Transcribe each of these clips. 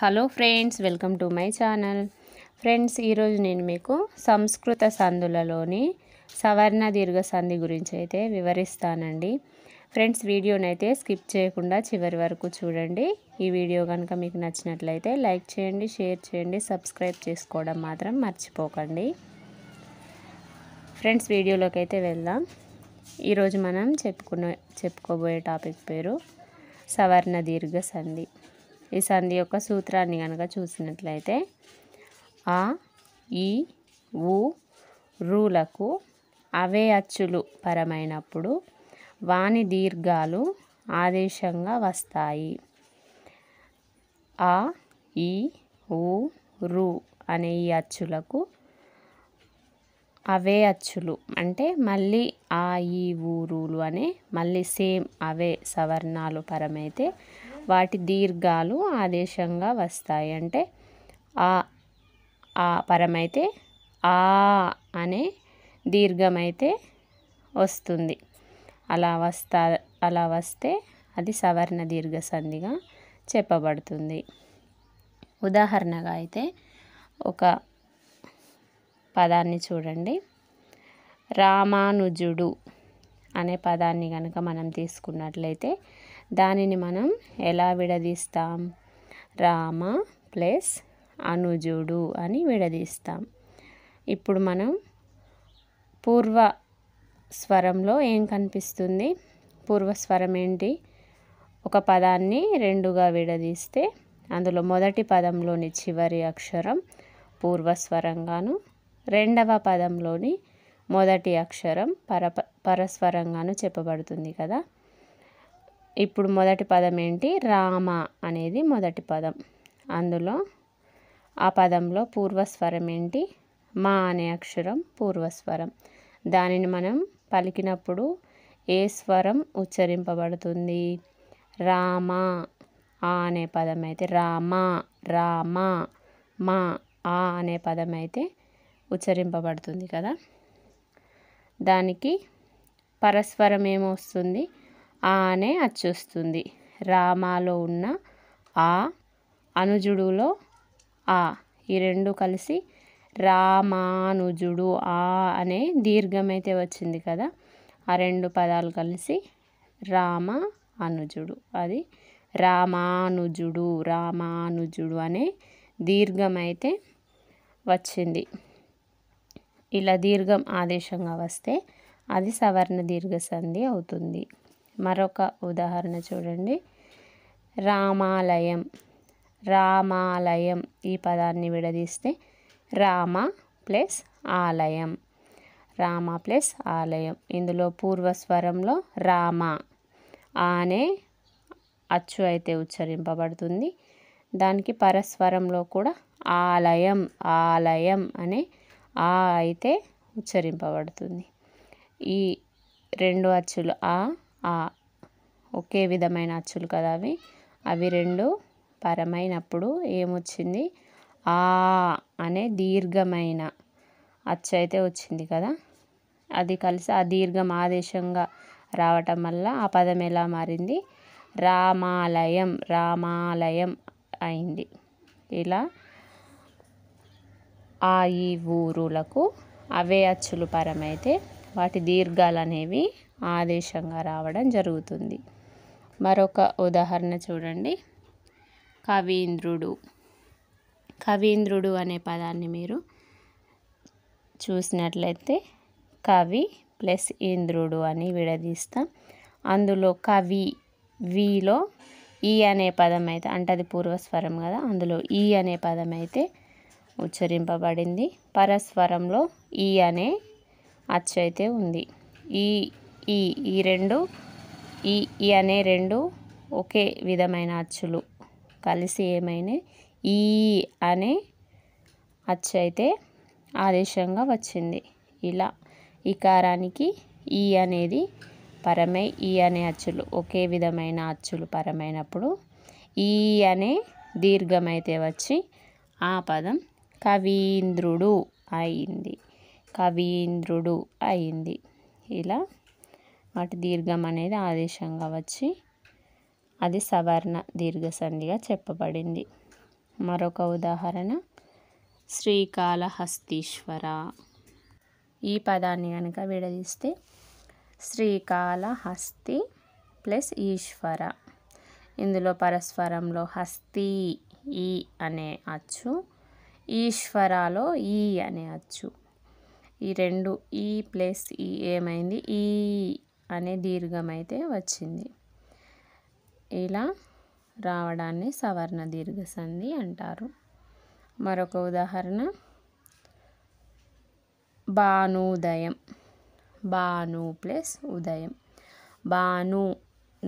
hello friends welcome to my channel friends ఈరోజు నేను మీకు సంస్కృత సందులలోని సవర్ణ దీర్ఘ సంధి గురించి అయితే వివరిస్తానండి ఫ్రెండ్స్ వీడియోని అయితే స్కిప్ చేయకుండా చివరి వరకు చూడండి ఈ వీడియో కనుక మీకు నచ్చినట్లయితే లైక్ చేయండి షేర్ చేయండి సబ్స్క్రైబ్ చేసుకోవడం మాత్రం మర్చిపోకండి ఫ్రెండ్స్ వీడియోలోకి అయితే వెళ్దాం ఈరోజు మనం చెప్పుకునే చెప్పుకోబోయే టాపిక్ పేరు సవర్ణ దీర్ఘ సంధి ఈ సంధి యొక్క సూత్రాన్ని కనుక చూసినట్లయితే ఆ ఈ ఊ రూలకు అవే అచ్చులు పరమైనప్పుడు వాణి దీర్ఘాలు ఆదేశంగా వస్తాయి ఆ ఈ ఊ రు అనే ఈ అచ్చులకు అవే అచ్చులు అంటే మళ్ళీ ఆ ఈ ఊరులు అనే మళ్ళీ సేమ్ అవే సవర్ణాలు పరమైతే వాటి దీర్ఘాలు ఆదేశంగా వస్తాయి అంటే ఆ ఆ పరమైతే ఆ అనే దీర్ఘమైతే వస్తుంది అలా వస్తా అలా వస్తే అది సవర్ణ దీర్ఘ సంధిగా చెప్పబడుతుంది ఉదాహరణగా అయితే ఒక పదాన్ని చూడండి రామానుజుడు అనే పదాన్ని కనుక మనం తీసుకున్నట్లయితే దానిని మనం ఎలా విడదీస్తాం రామ ప్లస్ అనుజుడు అని విడదీస్తాం ఇప్పుడు మనం పూర్వ స్వరంలో ఏం కనిపిస్తుంది పూర్వస్వరం ఏంటి ఒక పదాన్ని రెండుగా విడదీస్తే అందులో మొదటి పదంలోని చివరి అక్షరం పూర్వస్వరంగాను రెండవ పదంలోని మొదటి అక్షరం పరప పరస్వరంగాను చెప్పబడుతుంది కదా ఇప్పుడు మొదటి పదం ఏంటి రామ అనేది మొదటి పదం అందులో ఆ పదంలో పూర్వస్వరం ఏంటి మా అనే అక్షరం పూర్వస్వరం దానిని మనం పలికినప్పుడు ఏ స్వరం ఉచ్చరింపబడుతుంది రామ ఆ అనే పదం అయితే రామ రామ మా ఆ అనే పదం అయితే ఉచ్చరింపబడుతుంది కదా దానికి పరస్వరం ఏమొస్తుంది ఆ అనే అచ్చొస్తుంది రామాలో ఉన్న ఆ అనుజుడులో ఆ ఈ రెండు కలిసి రామానుజుడు ఆ అనే దీర్ఘమైతే వచ్చింది కదా ఆ రెండు పదాలు కలిసి రామ అనుజుడు అది రామానుజుడు రామానుజుడు అనే దీర్ఘమైతే వచ్చింది ఇలా దీర్ఘం ఆదేశంగా వస్తే అది సవర్ణ దీర్ఘ సంధి అవుతుంది మరొక ఉదాహరణ చూడండి రామాలయం రామాలయం ఈ పదాన్ని విడదీస్తే రామ ప్లస్ ఆలయం రామ ప్లస్ ఆలయం ఇందులో పూర్వస్వరంలో రామ ఆనే అచ్చు అయితే ఉచ్చరింపబడుతుంది దానికి పరస్వరంలో కూడా ఆలయం ఆలయం అనే ఆ అయితే ఉచ్చరింపబడుతుంది ఈ రెండు అచ్చులు ఆ ఒకే విధమైన అచ్చులు కదా అవి అవి రెండు పరమైనప్పుడు ఏమొచ్చింది ఆ అనే దీర్ఘమైన అచ్చు అయితే వచ్చింది కదా అది కలిసి ఆ దీర్ఘం ఆదేశంగా రావటం వల్ల ఆ పదం ఎలా మారింది రామాలయం రామాలయం అయింది ఇలా ఆ ఈ ఊరులకు అవే అచ్చులు పరమైతే వాటి దీర్ఘాలు అనేవి ఆదేశంగా రావడం జరుగుతుంది మరొక ఉదాహరణ చూడండి కవీంద్రుడు కవీంద్రుడు అనే పదాన్ని మీరు చూసినట్లయితే కవి ప్లస్ ఇంద్రుడు అని విడదీస్తాం అందులో కవి విలో ఈ అనే పదం అయితే అంటే అది పూర్వస్వరం కదా అందులో ఈ అనే పదం అయితే ఉచ్చరింపబడింది పరస్వరంలో ఈ అనే అచ్చు అయితే ఉంది ఈ ఈ ఈ రెండు ఈ ఈ అనే రెండు ఒకే విధమైన అచ్చులు కలిసి ఏమైనాయి ఈ అనే అచ్చు అయితే ఆదేశంగా వచ్చింది ఇలా ఇకారానికి ఈ అనేది పరమై ఈ అనే అచ్చులు ఒకే విధమైన అచ్చులు పరమైనప్పుడు ఈ అనే దీర్ఘమైతే వచ్చి ఆ పదం కవీంద్రుడు అయింది కవీంద్రుడు అయింది ఇలా వాటి దీర్ఘం అనేది ఆదేశంగా వచ్చి అది సవర్ణ దీర్ఘసంధిగా చెప్పబడింది మరొక ఉదాహరణ శ్రీకాళహస్తీశ్వర ఈ పదాన్ని కనుక విడదీస్తే శ్రీకాళహస్తి ప్లస్ ఈశ్వర ఇందులో పరస్పరంలో హస్తి ఈ అనే అచ్చు ఈశ్వరాలో ఈ అనే అచ్చు ఈ రెండు ఈ ప్లస్ ఈ ఏమైంది ఈ అనే దీర్ఘమైతే వచ్చింది ఇలా రావడాన్ని సవర్ణ దీర్ఘ సంధి అంటారు మరొక ఉదాహరణ భానుదయం భాను ప్లస్ ఉదయం భాను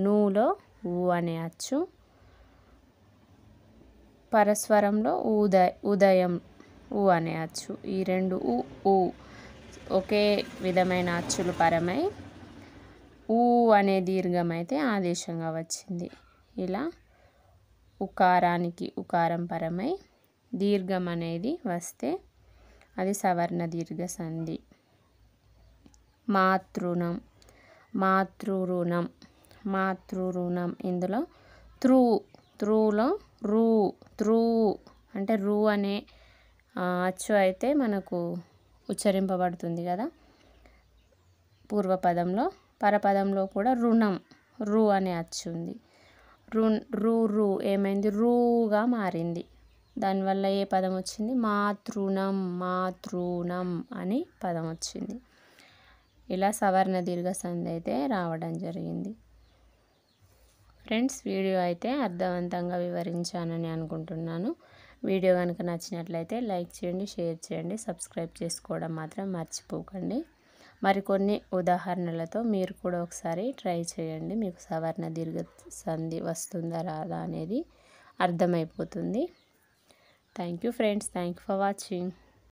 నూలో ఊ అనే అచ్చు పరస్వరంలో ఉదయ ఉదయం ఊ అనే అచ్చు ఈ రెండు ఊ ఊ ఒకే విధమైన అచ్చులు పరమై ఊ అనే దీర్ఘం అయితే ఆదేశంగా వచ్చింది ఇలా ఉకారానికి ఉకారం పరమై దీర్ఘం అనేది వస్తే అది సవర్ణ దీర్ఘ సంధి మాతృణం మాతృ మాతృరుణం ఇందులో త్రూ త్రూలో రూ త్రూ అంటే రూ అనే అచ్చు అయితే మనకు ఉచ్చరింపబడుతుంది కదా పూర్వపదంలో పరపదంలో కూడా రుణం రు అనే అచ్చుంది రు రు రు ఏమైంది రూగా మారింది దానివల్ల ఏ పదం వచ్చింది మాతృణం మాతృణం అని పదం వచ్చింది ఇలా సవర్ణ దీర్ఘ సంధి అయితే రావడం జరిగింది ఫ్రెండ్స్ వీడియో అయితే అర్థవంతంగా వివరించానని అనుకుంటున్నాను వీడియో కనుక నచ్చినట్లయితే లైక్ చేయండి షేర్ చేయండి సబ్స్క్రైబ్ చేసుకోవడం మాత్రం మర్చిపోకండి మరికొన్ని ఉదాహరణలతో మీరు కూడా ఒకసారి ట్రై చేయండి మీకు సవర్ణ దీర్ఘ సంధి వస్తుందా రాదా అనేది అర్థమైపోతుంది thank you friends thank for watching